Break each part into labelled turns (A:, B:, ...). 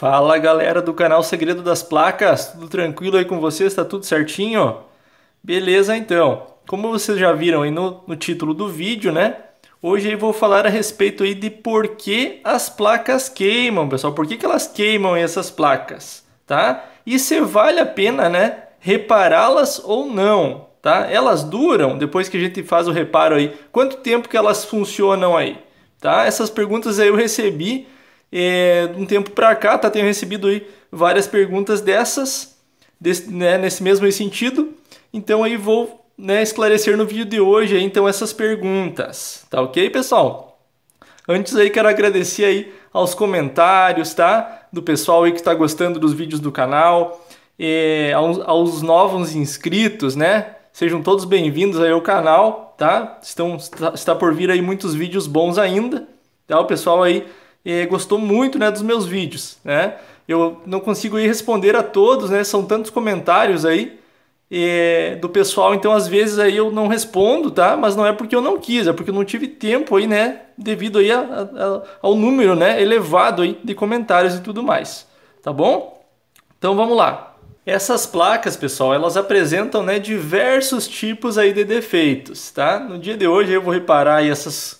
A: Fala galera do canal Segredo das Placas, tudo tranquilo aí com vocês? Tá tudo certinho? Beleza então, como vocês já viram aí no, no título do vídeo, né? Hoje eu vou falar a respeito aí de por que as placas queimam, pessoal. Por que, que elas queimam essas placas, tá? E se vale a pena, né, repará-las ou não, tá? Elas duram, depois que a gente faz o reparo aí, quanto tempo que elas funcionam aí, tá? Essas perguntas aí eu recebi é, de um tempo para cá, tá, tenho recebido aí várias perguntas dessas, desse, né, nesse mesmo sentido. Então aí vou né, esclarecer no vídeo de hoje aí, então essas perguntas, tá ok, pessoal? Antes aí quero agradecer aí aos comentários, tá? Do pessoal aí que está gostando dos vídeos do canal, é, aos, aos novos inscritos, né? Sejam todos bem-vindos aí ao canal, tá? Estão, está, está por vir aí muitos vídeos bons ainda, tá? O pessoal aí gostou muito né, dos meus vídeos. Né? Eu não consigo ir responder a todos, né? são tantos comentários aí do pessoal, então às vezes aí eu não respondo, tá? mas não é porque eu não quis, é porque eu não tive tempo aí, né? devido aí a, a, ao número né? elevado aí de comentários e tudo mais. Tá bom? Então vamos lá. Essas placas, pessoal, elas apresentam né, diversos tipos aí de defeitos, tá? No dia de hoje eu vou reparar essas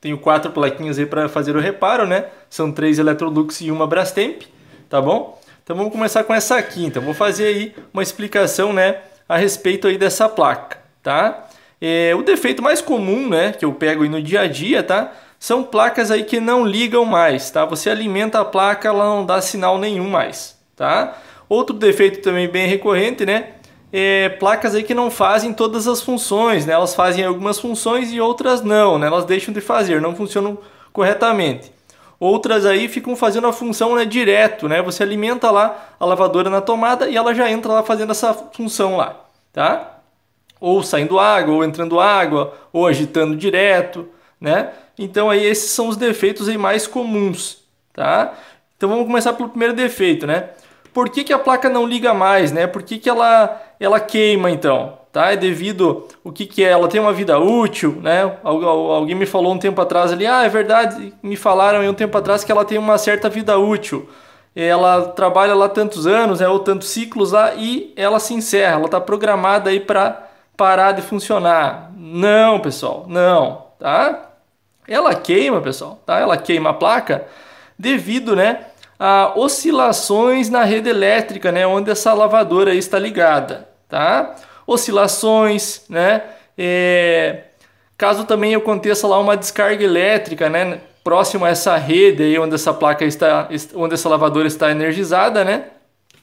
A: tenho quatro plaquinhas aí para fazer o reparo, né? São três Electrolux e uma Brastemp, tá bom? Então vamos começar com essa aqui. Então vou fazer aí uma explicação, né, a respeito aí dessa placa, tá? É, o defeito mais comum, né, que eu pego aí no dia a dia, tá? São placas aí que não ligam mais, tá? Você alimenta a placa, ela não dá sinal nenhum mais, tá? Outro defeito também bem recorrente, né? é, placas aí que não fazem todas as funções, né? elas fazem algumas funções e outras não, né? elas deixam de fazer, não funcionam corretamente. Outras aí ficam fazendo a função né, direto, né? você alimenta lá a lavadora na tomada e ela já entra lá fazendo essa função lá, tá? Ou saindo água, ou entrando água, ou agitando direto, né? Então aí esses são os defeitos aí mais comuns, tá? Então vamos começar pelo primeiro defeito, né? por que, que a placa não liga mais, né? Por que, que ela, ela queima então? Tá? É devido o que, que é? Ela tem uma vida útil, né? Alguém me falou um tempo atrás ali, ah, é verdade, me falaram aí um tempo atrás que ela tem uma certa vida útil. Ela trabalha lá tantos anos, né, ou tantos ciclos lá, ah, e ela se encerra, ela está programada aí para parar de funcionar. Não, pessoal, não, tá? Ela queima, pessoal, tá? Ela queima a placa devido, né, a oscilações na rede elétrica, né, onde essa lavadora está ligada, tá? Oscilações, né? É, caso também aconteça lá uma descarga elétrica, né, próximo a essa rede aí onde essa placa está, onde essa lavadora está energizada, né?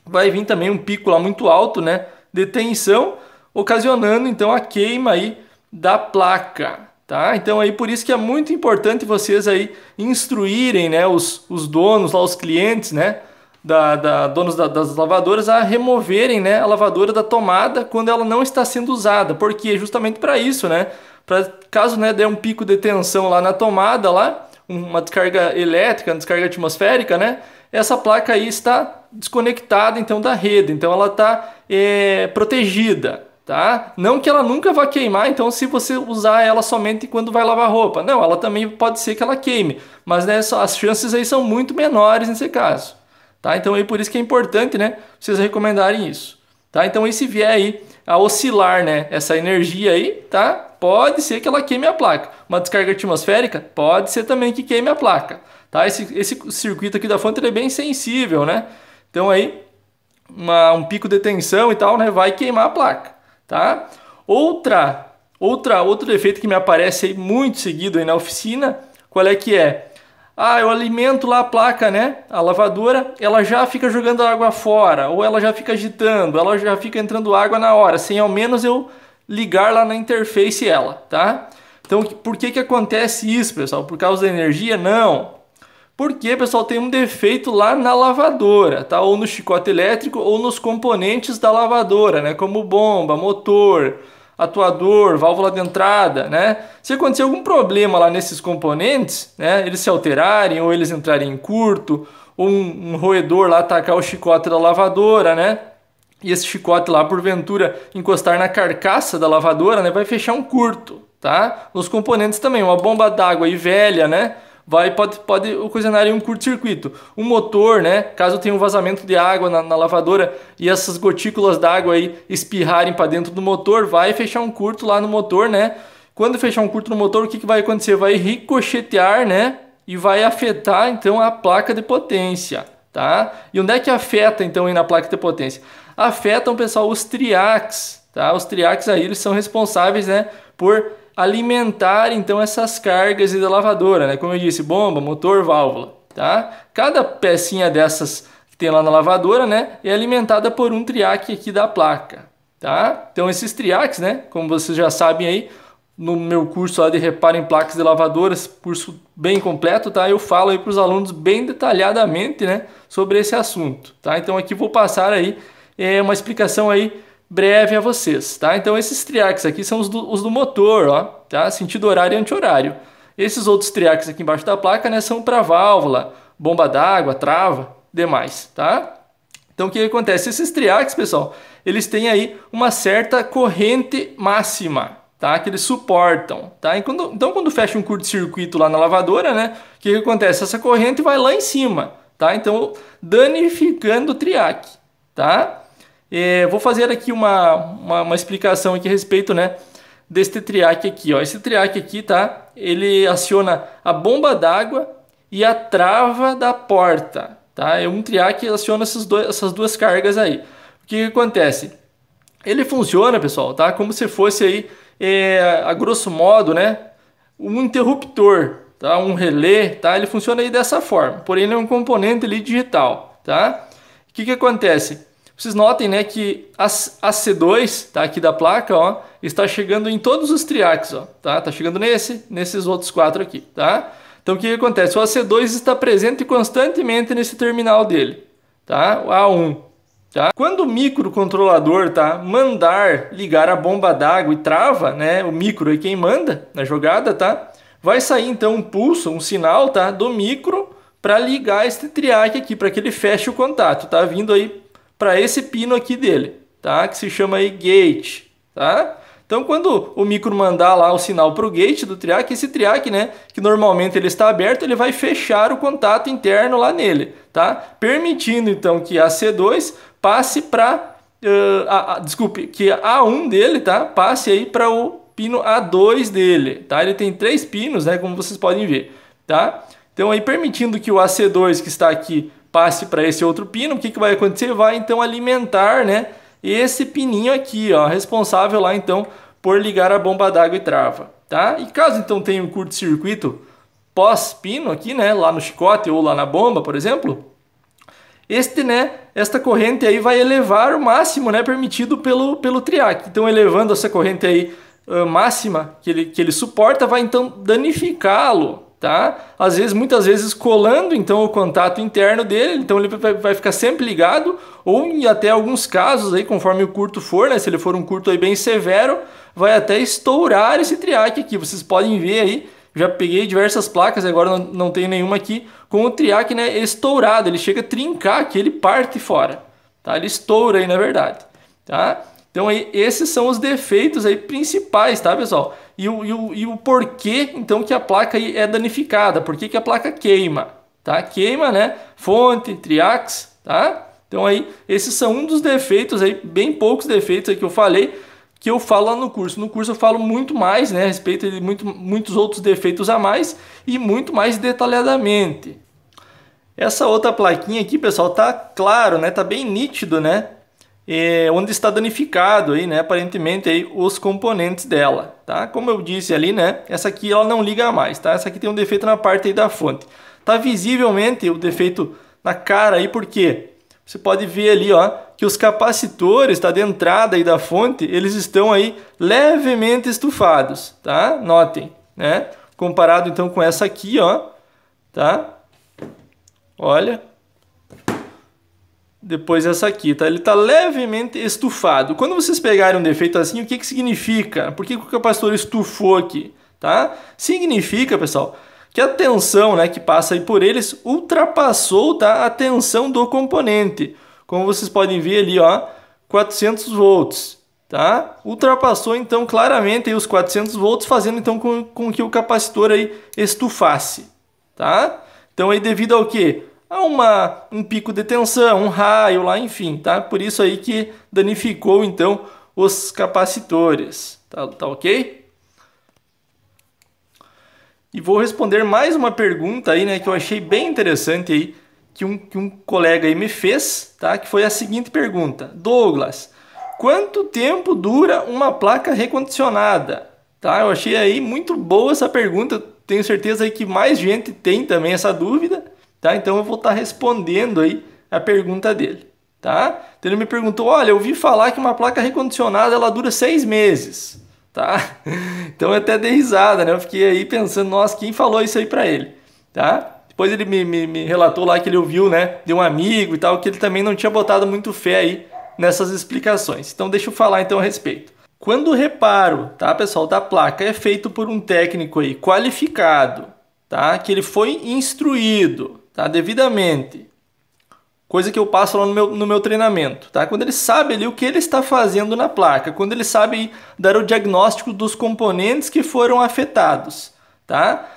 A: Vai vir também um pico lá muito alto, né, de tensão, ocasionando então a queima aí da placa. Tá? Então aí por isso que é muito importante vocês aí instruírem né, os, os donos, lá, os clientes, né, da, da donos da, das lavadoras a removerem né, a lavadora da tomada quando ela não está sendo usada, porque justamente para isso, né, para caso né, der um pico de tensão lá na tomada, lá, uma descarga elétrica, uma descarga atmosférica, né, essa placa aí está desconectada então da rede, então ela está é, eh, protegida tá? Não que ela nunca vá queimar, então se você usar ela somente quando vai lavar roupa. Não, ela também pode ser que ela queime, mas né, as chances aí são muito menores nesse caso, tá? Então aí por isso que é importante, né, vocês recomendarem isso, tá? Então esse se vier aí a oscilar, né, essa energia aí, tá? Pode ser que ela queime a placa. Uma descarga atmosférica pode ser também que queime a placa, tá? Esse, esse circuito aqui da fonte ele é bem sensível, né? Então aí uma, um pico de tensão e tal, né, vai queimar a placa tá? Outra, outra, outro defeito que me aparece aí muito seguido aí na oficina, qual é que é? Ah, eu alimento lá a placa, né? A lavadora, ela já fica jogando água fora, ou ela já fica agitando, ela já fica entrando água na hora, sem ao menos eu ligar lá na interface ela, tá? Então, por que que acontece isso, pessoal? Por causa da energia? Não. Porque, pessoal, tem um defeito lá na lavadora, tá? Ou no chicote elétrico ou nos componentes da lavadora, né? Como bomba, motor, atuador, válvula de entrada, né? Se acontecer algum problema lá nesses componentes, né? Eles se alterarem ou eles entrarem em curto, ou um, um roedor lá atacar o chicote da lavadora, né? E esse chicote lá, porventura, encostar na carcaça da lavadora, né? Vai fechar um curto, tá? Nos componentes também, uma bomba d'água aí velha, né? vai pode, pode ocasionar um curto-circuito. O motor, né, caso tenha um vazamento de água na, na lavadora e essas gotículas d'água aí espirrarem para dentro do motor, vai fechar um curto lá no motor, né? Quando fechar um curto no motor, o que, que vai acontecer? Vai ricochetear, né? E vai afetar então a placa de potência, tá? E onde é que afeta então aí na placa de potência? Afetam, pessoal, os triacs, tá? Os triacs aí eles são responsáveis, né, por alimentar então essas cargas da lavadora, né? Como eu disse, bomba, motor, válvula, tá? Cada pecinha dessas que tem lá na lavadora, né, é alimentada por um triaque aqui da placa, tá? Então esses triaques, né, como vocês já sabem aí, no meu curso lá de reparo em placas de lavadoras, curso bem completo, tá? Eu falo aí para os alunos bem detalhadamente, né, sobre esse assunto, tá? Então aqui vou passar aí é, uma explicação aí breve a vocês, tá? Então esses triaques aqui são os do, os do motor, ó, tá? Sentido horário e anti-horário. Esses outros triaques aqui embaixo da placa, né, são para válvula, bomba d'água, trava, demais, tá? Então o que acontece? Esses triaques, pessoal, eles têm aí uma certa corrente máxima, tá? Que eles suportam, tá? Quando, então quando fecha um curto-circuito lá na lavadora, né? O que, que acontece? Essa corrente vai lá em cima, tá? Então danificando o triaque, tá? É, vou fazer aqui uma, uma, uma, explicação aqui a respeito né, deste triac aqui. Ó. Esse triac aqui, tá? Ele aciona a bomba d'água e a trava da porta. Tá? É um triac que aciona essas, dois, essas duas cargas aí. O que, que acontece? Ele funciona, pessoal, tá? Como se fosse aí, é, a grosso modo, né? Um interruptor, tá? Um relé, tá? Ele funciona aí dessa forma. Porém, ele é um componente ali digital, tá? O que, que acontece? Vocês notem né, que a, C2 tá, aqui da placa ó, está chegando em todos os triacs. Ó, tá? tá chegando nesse, nesses outros quatro aqui. Tá? Então o que, que acontece? O AC2 está presente constantemente nesse terminal dele. Tá? O A1. Tá? Quando o microcontrolador tá, mandar ligar a bomba d'água e trava, né, o micro é quem manda na jogada, tá? vai sair então um pulso, um sinal tá, do micro para ligar este triac aqui, para que ele feche o contato. Tá vindo aí para esse pino aqui dele, tá? Que se chama aí gate, tá? Então, quando o micro mandar lá o sinal para o gate do triac, esse triac, né, que normalmente ele está aberto, ele vai fechar o contato interno lá nele, tá? Permitindo então que a C2 passe para uh, eh, a, a, desculpe, que a A1 dele, tá? Passe aí para o pino A2 dele, tá? Ele tem três pinos, né, como vocês podem ver, tá? Então aí permitindo que o AC2 que está aqui passe para esse outro pino, o que, que vai acontecer? Vai então alimentar né, esse pininho aqui, ó, responsável lá então por ligar a bomba d'água e trava. Tá? E caso então tenha um curto-circuito pós-pino aqui, né, lá no chicote ou lá na bomba, por exemplo, este, né, esta corrente aí vai elevar o máximo, né, permitido pelo pelo triac. Então elevando essa corrente aí uh, máxima que ele que ele suporta, vai então danificá-lo, tá? Às vezes, muitas vezes colando então o contato interno dele, então ele vai ficar sempre ligado, ou em até alguns casos aí, conforme o curto for, né? Se ele for um curto aí bem severo, vai até estourar esse triac aqui. Vocês podem ver aí, já peguei diversas placas, agora não, não tem nenhuma aqui, com o triac né, estourado, ele chega a trincar aqui, ele parte fora, tá? Ele estoura aí na verdade, tá? Então aí, esses são os defeitos aí principais, tá pessoal? E o, e o, e o porquê então que a placa aí é danificada, por que, a placa queima, tá? Queima, né? Fonte, triax, tá? Então aí, esses são um dos defeitos aí, bem poucos defeitos aí que eu falei, que eu falo lá no curso. No curso eu falo muito mais, né, a respeito de muito, muitos outros defeitos a mais e muito mais detalhadamente. Essa outra plaquinha aqui, pessoal, tá claro, né? Tá bem nítido, né? é, onde está danificado aí, né, aparentemente aí, os componentes dela, tá? Como eu disse ali, né, essa aqui ela não liga mais, tá? Essa aqui tem um defeito na parte aí da fonte. Tá visivelmente o defeito na cara aí, porque você pode ver ali, ó, que os capacitores, tá, de entrada aí da fonte, eles estão aí levemente estufados, tá? Notem, né? Comparado então com essa aqui, ó, tá? Olha, depois essa aqui, tá? Ele está levemente estufado. Quando vocês pegarem um defeito assim, o que, que significa? Por que, que o capacitor estufou aqui? Tá? Significa, pessoal, que a tensão né, que passa aí por eles ultrapassou tá, a tensão do componente. Como vocês podem ver ali, ó, 400 volts. Tá? Ultrapassou então claramente aí, os 400 volts, fazendo então com, com que o capacitor aí estufasse. Tá? Então aí devido ao que? a uma, um pico de tensão, um raio lá, enfim, tá? Por isso aí que danificou então os capacitores, tá, tá ok? E vou responder mais uma pergunta aí, né, que eu achei bem interessante aí, que um, que um colega aí me fez, tá? Que foi a seguinte pergunta. Douglas, quanto tempo dura uma placa recondicionada? Tá? Eu achei aí muito boa essa pergunta, tenho certeza aí que mais gente tem também essa dúvida. Tá? Então eu vou estar tá respondendo aí a pergunta dele. Tá? Então ele me perguntou: olha, eu ouvi falar que uma placa recondicionada ela dura seis meses. Tá? Então eu até dei risada, né? Eu fiquei aí pensando, nossa, quem falou isso aí para ele? Tá? Depois ele me, me, me, relatou lá que ele ouviu, né, de um amigo e tal, que ele também não tinha botado muito fé aí nessas explicações. Então deixa eu falar então a respeito. Quando o reparo, tá, pessoal, da placa é feito por um técnico aí qualificado, tá, que ele foi instruído, tá? devidamente. Coisa que eu passo lá no meu, no meu treinamento. Tá? Quando ele sabe ali o que ele está fazendo na placa, quando ele sabe dar o diagnóstico dos componentes que foram afetados. Tá?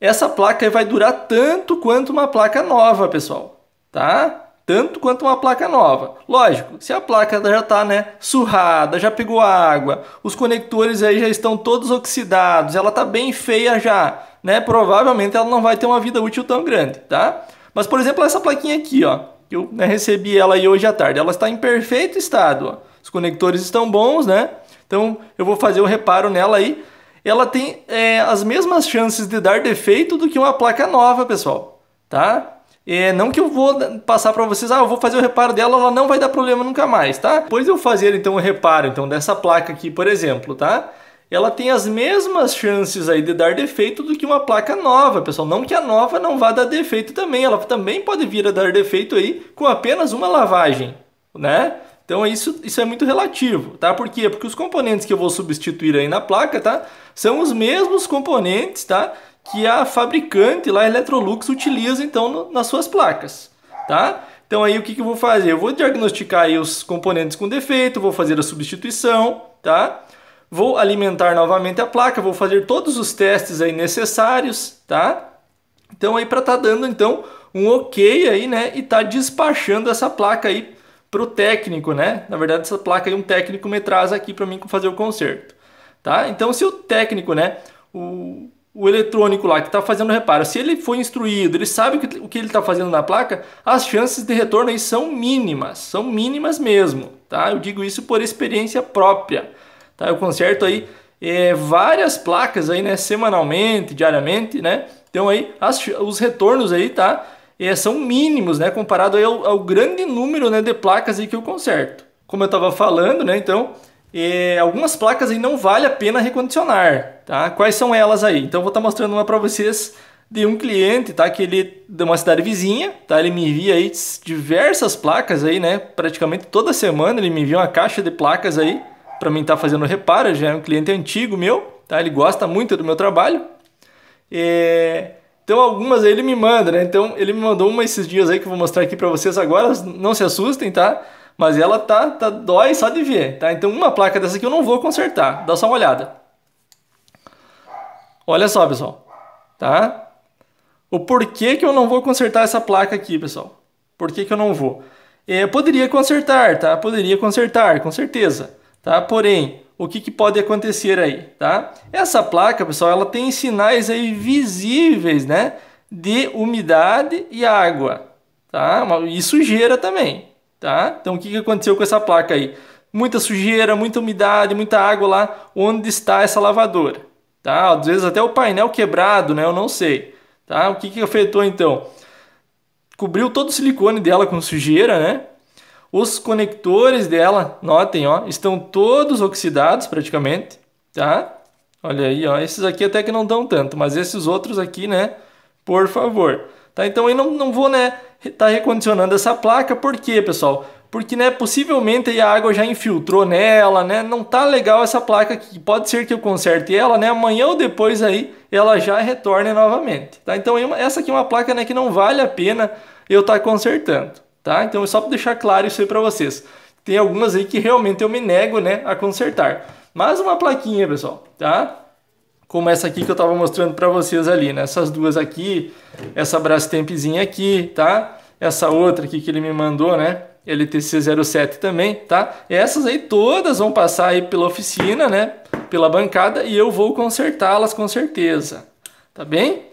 A: Essa placa vai durar tanto quanto uma placa nova, pessoal. Tá? tanto quanto uma placa nova. Lógico, se a placa já está né, surrada, já pegou água, os conectores aí já estão todos oxidados, ela está bem feia já né, provavelmente ela não vai ter uma vida útil tão grande, tá? Mas, por exemplo, essa plaquinha aqui, ó, que eu né, recebi ela aí hoje à tarde, ela está em perfeito estado, ó. Os conectores estão bons, né? Então, eu vou fazer o um reparo nela aí. Ela tem é, as mesmas chances de dar defeito do que uma placa nova, pessoal, tá? É, não que eu vou passar para vocês, ah, eu vou fazer o reparo dela, ela não vai dar problema nunca mais, tá? Depois eu fazer então o reparo então dessa placa aqui, por exemplo, tá? ela tem as mesmas chances aí de dar defeito do que uma placa nova, pessoal. Não que a nova não vá dar defeito também, ela também pode vir a dar defeito aí com apenas uma lavagem, né? Então isso, isso é muito relativo, tá? Por quê? Porque os componentes que eu vou substituir aí na placa, tá? São os mesmos componentes, tá? Que a fabricante lá, a Electrolux, utiliza então no, nas suas placas, tá? Então aí o que, que eu vou fazer? Eu vou diagnosticar aí os componentes com defeito, vou fazer a substituição, tá? Vou alimentar novamente a placa, vou fazer todos os testes aí necessários, tá? Então aí para estar tá dando então um OK aí, né, e tá despachando essa placa aí pro técnico, né? Na verdade essa placa aí um técnico me traz aqui para mim fazer o conserto, tá? Então se o técnico, né, o, o eletrônico lá que está fazendo o reparo, se ele foi instruído, ele sabe o que, o que ele está fazendo na placa, as chances de retorno aí são mínimas, são mínimas mesmo, tá? Eu digo isso por experiência própria. Tá? Eu conserto aí é, várias placas aí, né? Semanalmente, diariamente, né? Então aí as, os retornos aí, tá? É, são mínimos, né? Comparado aí ao, ao, grande número né, de placas aí que eu conserto. Como eu estava falando, né? Então é, algumas placas aí não vale a pena recondicionar, tá? Quais são elas aí? Então vou estar tá mostrando uma para vocês de um cliente, tá? Que ele de uma cidade vizinha, tá? Ele me envia aí diversas placas aí, né? Praticamente toda semana ele me envia uma caixa de placas aí para mim estar tá fazendo reparo, já é um cliente antigo meu, tá? Ele gosta muito do meu trabalho. É... Então algumas aí ele me manda, né? Então ele me mandou uma esses dias aí que eu vou mostrar aqui para vocês agora, não se assustem, tá? Mas ela tá, tá dói só de ver, tá? Então uma placa dessa aqui eu não vou consertar, dá só uma olhada. Olha só, pessoal, tá? O porquê que eu não vou consertar essa placa aqui, pessoal? Por que, que eu não vou? É, poderia consertar, tá? Poderia consertar, com certeza tá? Porém, o que, que, pode acontecer aí, tá? Essa placa, pessoal, ela tem sinais aí visíveis, né? De umidade e água, tá? E sujeira também, tá? Então, o que, que aconteceu com essa placa aí? Muita sujeira, muita umidade, muita água lá onde está essa lavadora, tá? Às vezes até o painel quebrado, né? Eu não sei, tá? O que, que afetou, então? Cobriu todo o silicone dela com sujeira, né? Os conectores dela, notem, ó, estão todos oxidados praticamente, tá? Olha aí, ó, esses aqui até que não dão tanto, mas esses outros aqui, né, por favor. Tá, então eu não, não vou, né, tá recondicionando essa placa, por quê, pessoal? Porque, né, possivelmente a água já infiltrou nela, né, não tá legal essa placa aqui, pode ser que eu conserte ela, né, amanhã ou depois aí ela já retorne novamente, tá? Então é essa aqui é uma placa, né, que não vale a pena eu estar tá consertando. Tá? Então é só para deixar claro isso aí para vocês. Tem algumas aí que realmente eu me nego né, a consertar. Mas uma plaquinha, pessoal, tá? Como essa aqui que eu estava mostrando para vocês ali, né? Essas duas aqui, essa Brastempzinha aqui, tá? Essa outra aqui que ele me mandou, né? LTC07 também, tá? Essas aí todas vão passar aí pela oficina, né? Pela bancada e eu vou consertá-las com certeza, tá bem?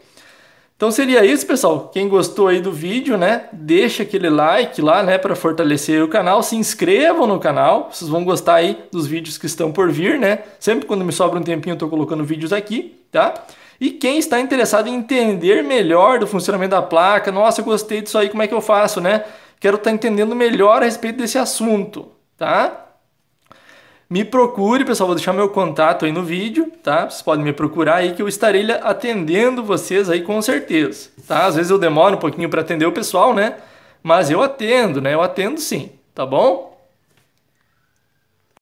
A: Então seria isso, pessoal. Quem gostou aí do vídeo, né? Deixa aquele like lá, né, para fortalecer o canal. Se inscrevam no canal. Vocês vão gostar aí dos vídeos que estão por vir, né? Sempre quando me sobra um tempinho eu tô colocando vídeos aqui, tá? E quem está interessado em entender melhor do funcionamento da placa, nossa, eu gostei disso aí, como é que eu faço, né? Quero estar tá entendendo melhor a respeito desse assunto, tá? me procure, pessoal, vou deixar meu contato aí no vídeo, tá? Vocês podem me procurar aí que eu estarei atendendo vocês aí com certeza, tá? Às vezes eu demoro um pouquinho para atender o pessoal, né? Mas eu atendo, né? Eu atendo sim, tá bom?